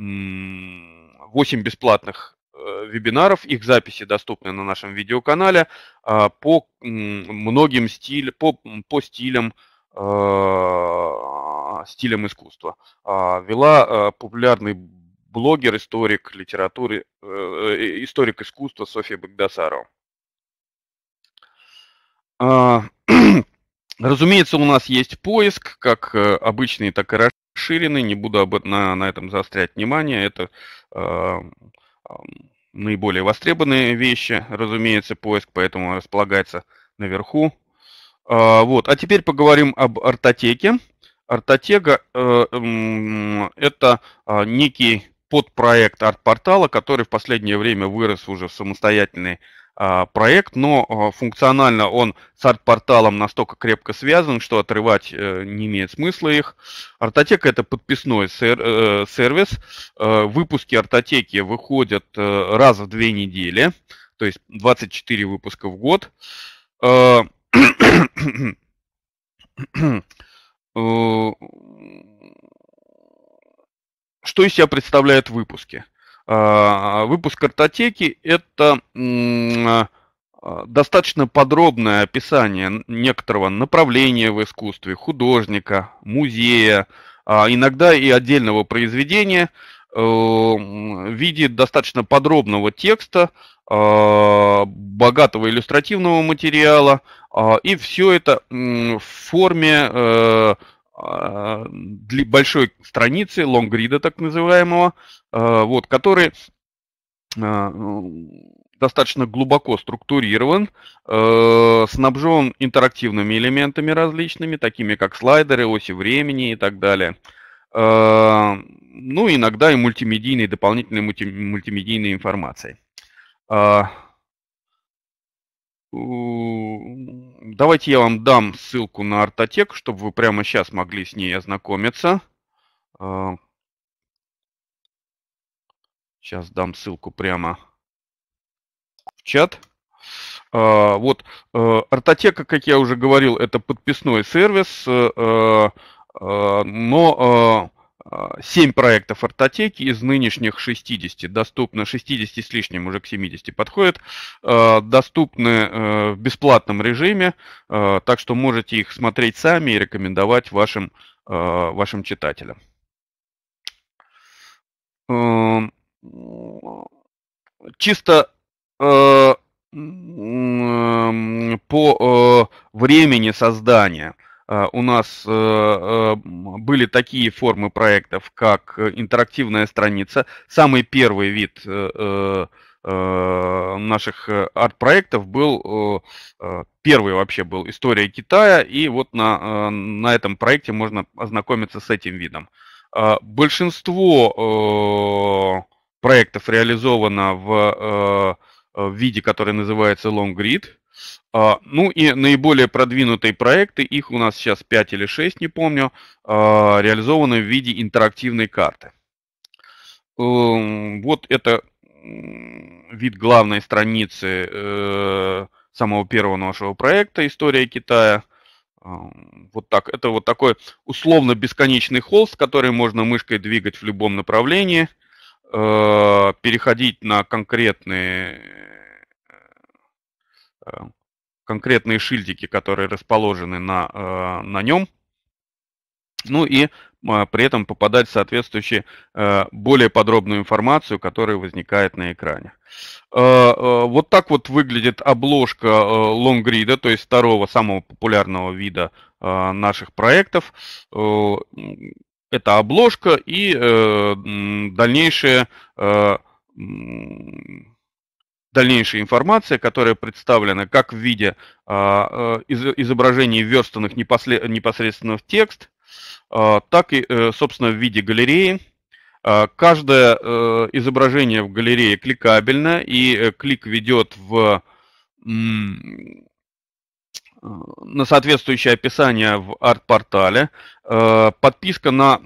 8 бесплатных э, вебинаров, их записи доступны на нашем видеоканале а, по многим стилям, по, по стилям, э, стилям искусства. А, вела э, популярный блогер, историк литературы, историк искусства Софья Багдасарова. А, (clears throat) разумеется, у нас есть поиск, как обычный, так и расширены, не буду об, на, на этом заострять внимание. Это э, э, наиболее востребованные вещи, разумеется, поиск, поэтому располагается наверху. Э, вот. А теперь поговорим об ортотеке. Ортотега э, э, это а, некий подпроект арт-портала, который в последнее время вырос уже в самостоятельный а, проект, но а, функционально он с арт-порталом настолько крепко связан, что отрывать э, не имеет смысла их. Артотека – это подписной э, сервис. Э, выпуски артотеки выходят раз в две недели, то есть 24 выпуска в год. (coughs) Что из себя представляют выпуски? А, выпуск картотеки – это а, достаточно подробное описание некоторого направления в искусстве, художника, музея, а иногда и отдельного произведения э, в виде достаточно подробного текста, богатого иллюстративного материала, и все это в форме э, а, большой страницы, лонгрида так называемого, а, вот, который а, достаточно глубоко структурирован, снабжен интерактивными элементами различными, такими как слайдеры, оси времени и так далее. ну, иногда и мультимедийной, дополнительной мульти, мультимедийной информацией. Давайте я вам дам ссылку на Артотек, чтобы вы прямо сейчас могли с ней ознакомиться. А, сейчас дам ссылку прямо в чат. А, вот, э, Артотека, как я уже говорил, это подписной сервис, э, э, но 7 а, проектов артотеки из нынешних 60, доступно 60 с лишним, уже к 70 подходит, а, доступны э, в бесплатном режиме, а, так что можете их смотреть сами и рекомендовать вашим, вашим читателям. Эм, чисто э, э, по времени создания – а, у нас э, э, были такие формы проектов, как э, интерактивная страница, самый первый вид наших арт-проектов был, первый вообще был «История Китая», и вот на, на этом проекте можно ознакомиться с этим видом. А, большинство проектов реализовано в, в виде, который называется Long Grid – а, ну и наиболее продвинутые проекты, их у нас сейчас 5 или 6, не помню, а, реализованы в виде интерактивной карты. Эм, вот это вид главной страницы э, самого первого нашего проекта «История Китая». Эм, вот так. Это вот такой условно бесконечный холст, который можно мышкой двигать в любом направлении, э, переходить на конкретные э, конкретные шильдики, которые расположены на, э, на нем, ну и а, при этом попадать в соответствующую э, более подробную информацию, которая возникает на экране. Э, вот так вот выглядит обложка лонгрида, то есть второго самого популярного вида наших проектов. Это обложка и дальнейшее дальнейшая информация, которая представлена как в виде а, а, изображений, верстанных непосредственно в текст, а, так и, э, собственно, в виде галереи. Каждое э, изображение в галерее кликабельно, и э, клик ведет в, на соответствующее описание в арт-портале. Подписка на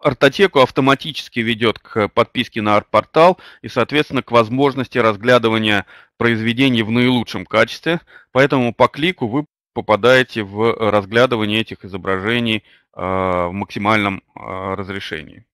Артотеку автоматически ведет к подписке на арт-портал и, соответственно, к возможности разглядывания произведений в наилучшем качестве. Поэтому по клику вы попадаете в разглядывание этих изображений а, в максимальном а, разрешении.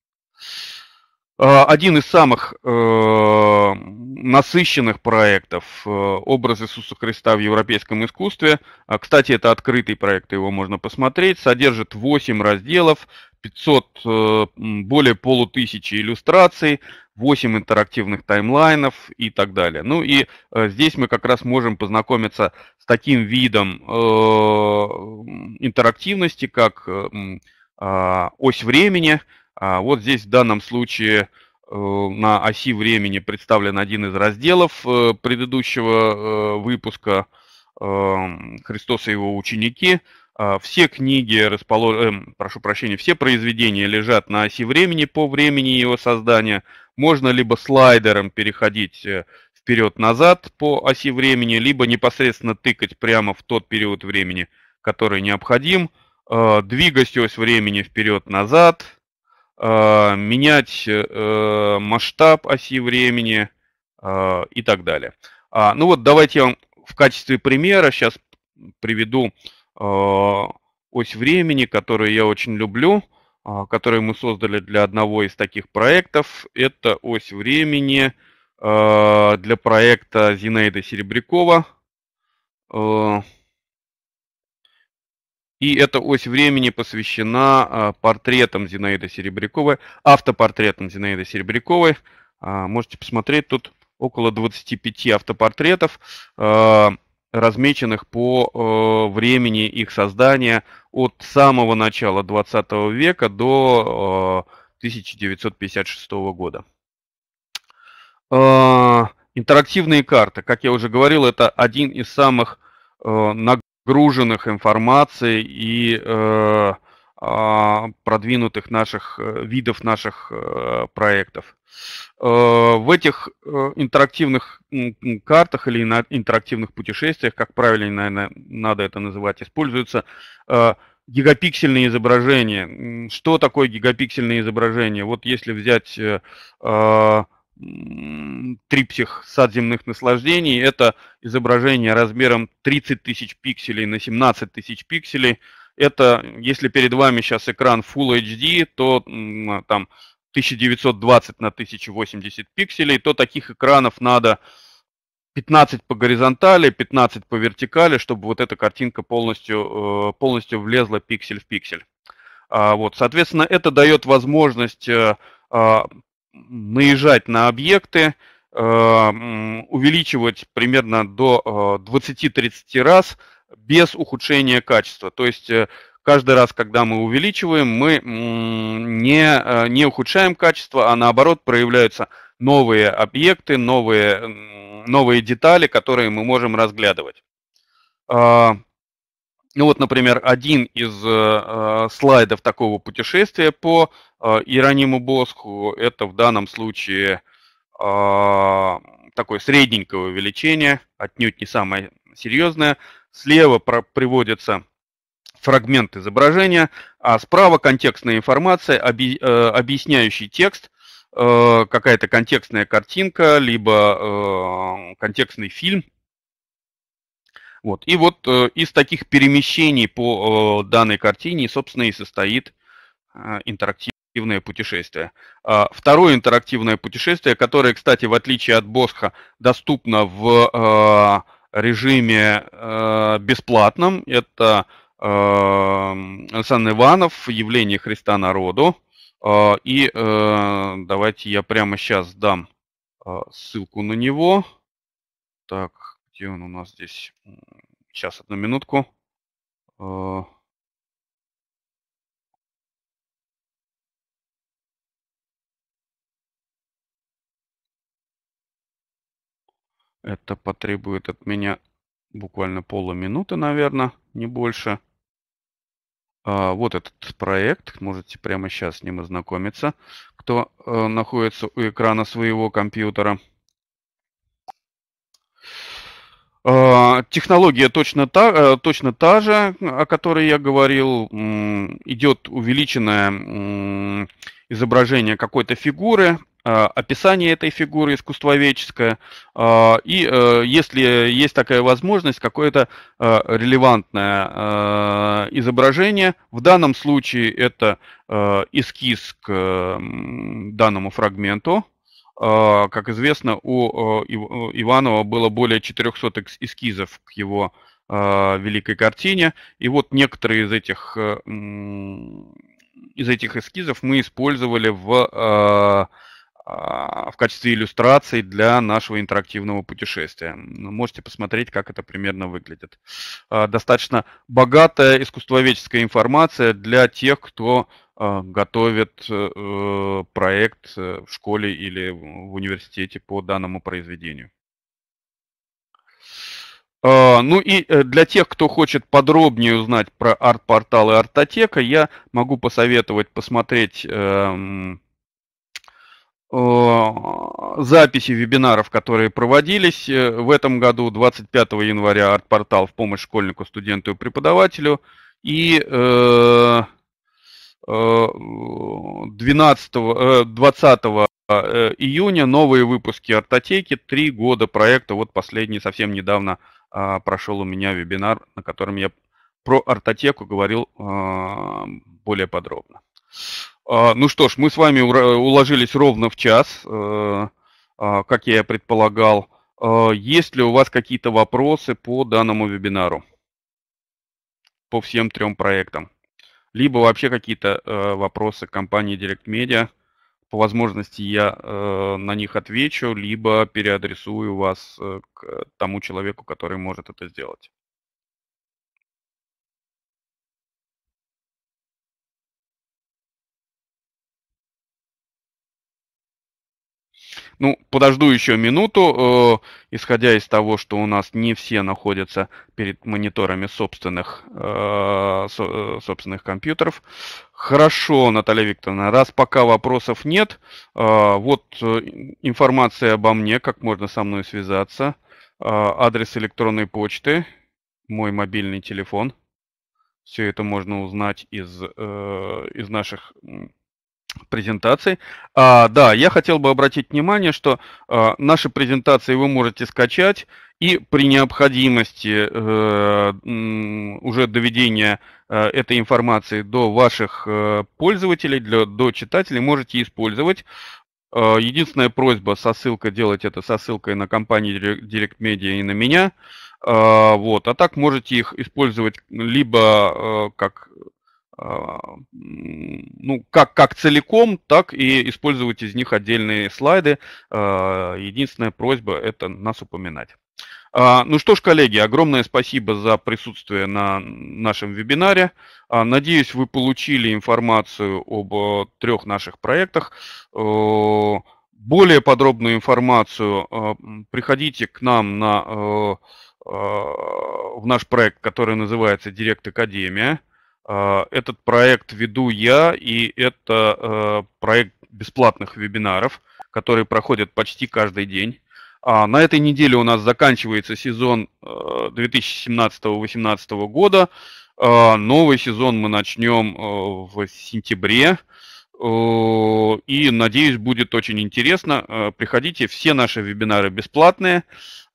Э, один из самых э, насыщенных проектов э, «Образ Иисуса Христа в европейском искусстве». Э, кстати, это открытый проект, его можно посмотреть. Содержит 8 разделов, 500, э, более полутысячи иллюстраций, 8 интерактивных таймлайнов и так далее. Ну и э, здесь мы как раз можем познакомиться с таким видом э, интерактивности, как э, э, ось времени – а вот здесь в данном случае э, на оси времени представлен один из разделов э, предыдущего э, выпуска эм, «Христос и его ученики». А все книги расположены, эм, прошу прощения, все произведения лежат на оси времени по времени его создания. Можно либо слайдером переходить вперед-назад по оси времени, либо непосредственно тыкать прямо в тот период времени, который необходим, двигаясь ось времени вперед-назад – а, менять э, масштаб оси времени а, и так далее. А, ну вот давайте я вам в качестве примера сейчас приведу ось времени, которую я очень люблю, которую мы создали для одного из таких проектов. Это ось времени для проекта Зинаида Серебрякова. И эта ось времени посвящена а, портретам Зинаиды Серебряковой, автопортретам Зинаиды Серебряковой. А, можете посмотреть, тут около 25 автопортретов, а, размеченных по времени их создания от самого начала 20 века до 1956 года. Интерактивные карты, как я уже говорил, это один из самых нагрузок груженных информацией и э, а, продвинутых наших э, видов наших э, проектов. Э, в этих интерактивных картах или на интерактивных путешествиях, как правильно, наверное, надо это называть, используются гигапиксельные изображения. Что такое гигапиксельное изображение? Вот если взять триптих садземных наслаждений. Это изображение размером 30 тысяч пикселей на 17 тысяч пикселей. Это, если перед вами сейчас экран Full HD, то а, там 1920 на 1080 пикселей, то таких экранов надо 15 по горизонтали, 15 по вертикали, чтобы вот эта картинка полностью, э, полностью влезла пиксель в пиксель. А, вот, соответственно, это дает возможность э, а, наезжать на объекты, э, увеличивать примерно до 20-30 э, раз без ухудшения качества. То есть э, каждый раз, когда мы увеличиваем, мы не, не ухудшаем качество, а наоборот проявляются новые объекты, новые, новые детали, которые мы можем разглядывать. А, ну вот, например, один из э, э, слайдов такого путешествия по э, Иерониму Боску, это в данном случае э, такое средненькое увеличение, отнюдь не самое серьезное. Слева про приводится фрагмент изображения, а справа контекстная информация, оби э, объясняющий текст, э, какая-то контекстная картинка, либо э, контекстный фильм – вот. И вот э, из таких перемещений по э, данной картине, собственно, и состоит э, интерактивное путешествие. Э, второе интерактивное путешествие, которое, кстати, в отличие от Босха, доступно в э, режиме э, бесплатном, это э, Александр Иванов «Явление Христа народу». Э, и э, давайте я прямо сейчас дам э, ссылку на него. Так, где он у нас здесь? Сейчас, одну минутку. Э, Это потребует от меня буквально полуминуты, наверное, не больше. А, вот этот проект. Можете прямо сейчас с ним ознакомиться, кто э, находится у экрана своего компьютера. Э, технология точно та, э, точно та же, о которой я говорил. Идет увеличенное изображение какой-то фигуры, э, описание этой фигуры искусствоведческое. И если есть такая возможность, какое-то релевантное изображение. В данном случае это эскиз к данному фрагменту а, как известно, у э, э, Иванова было более 400 эскизов к его а, великой картине. И вот некоторые из этих, э, из этих эскизов мы использовали в а, в качестве иллюстраций для нашего интерактивного путешествия. Ну, можете посмотреть, как это примерно выглядит. Достаточно богатая искусствоведческая информация для тех, кто а, готовят э, проект э, в школе или в университете по данному произведению. А, ну и э, для тех, кто хочет подробнее узнать про арт-портал и артотека, я могу посоветовать посмотреть эм, записи вебинаров, которые проводились в этом году, 25 января арт-портал в помощь школьнику, студенту и преподавателю. И 12, э, 20 э, э, июня новые выпуски «Артотеки». Три года проекта. Вот последний совсем недавно прошел у меня вебинар, на котором я про «Артотеку» говорил более подробно. Ну что ж, мы с вами уложились ровно в час, как я и предполагал. Есть ли у вас какие-то вопросы по данному вебинару? По всем трем проектам? либо вообще какие-то э, вопросы компании Direct Media. По возможности я э, на них отвечу, либо переадресую вас э, к тому человеку, который может это сделать. Ну, подожду еще минуту, э, исходя из того, что у нас не все находятся перед мониторами собственных, э, со, э, собственных компьютеров. Хорошо, Наталья Викторовна, раз пока вопросов нет, э, вот э, информация обо мне, как можно со мной связаться, э, адрес электронной почты, мой мобильный телефон. Все это можно узнать из, э, из наших презентаций. А, да, я хотел бы обратить внимание, что а, наши презентации вы можете скачать и при необходимости э, уже доведения э, этой информации до ваших э, пользователей, для, до читателей можете использовать. А, единственная просьба со ссылкой делать это со ссылкой на компанию Direct Media и на меня. А, вот, а так можете их использовать либо э, как а, ну, как, как целиком, так и использовать из них отдельные слайды. А, единственная просьба – это нас упоминать. А, ну что ж, коллеги, огромное спасибо за присутствие на нашем вебинаре. Надеюсь, вы получили информацию об э, трех наших проектах. Более подробную информацию приходите к нам на, э, в наш проект, который называется «Директ Академия». А, этот проект веду я, и это э, проект бесплатных вебинаров, которые проходят почти каждый день. А, на этой неделе у нас заканчивается сезон 2017-2018 э, года. А, новый сезон мы начнем э, в сентябре. И, надеюсь, будет очень интересно. Приходите, все наши вебинары бесплатные.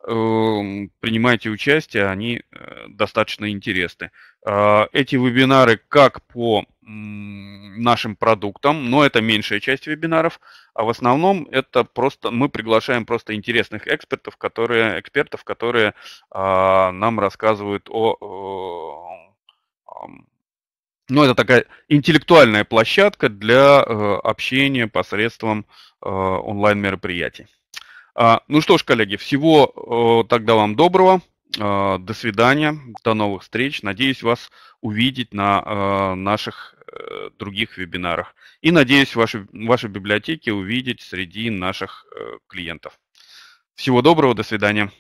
Эм, принимайте участие, они э, достаточно интересны. А, эти вебинары как по нашим продуктам, но это меньшая часть вебинаров, а в основном это просто мы приглашаем просто интересных экспертов, которые экспертов, которые а, нам рассказывают о э, ну, это такая интеллектуальная площадка для э, общения посредством онлайн-мероприятий. А, ну что ж, коллеги, всего тогда вам доброго. А, до свидания, до новых встреч. Надеюсь вас увидеть на а, наших э, других вебинарах. И надеюсь ваши, ваши библиотеки увидеть среди наших э, клиентов. Всего доброго, до свидания.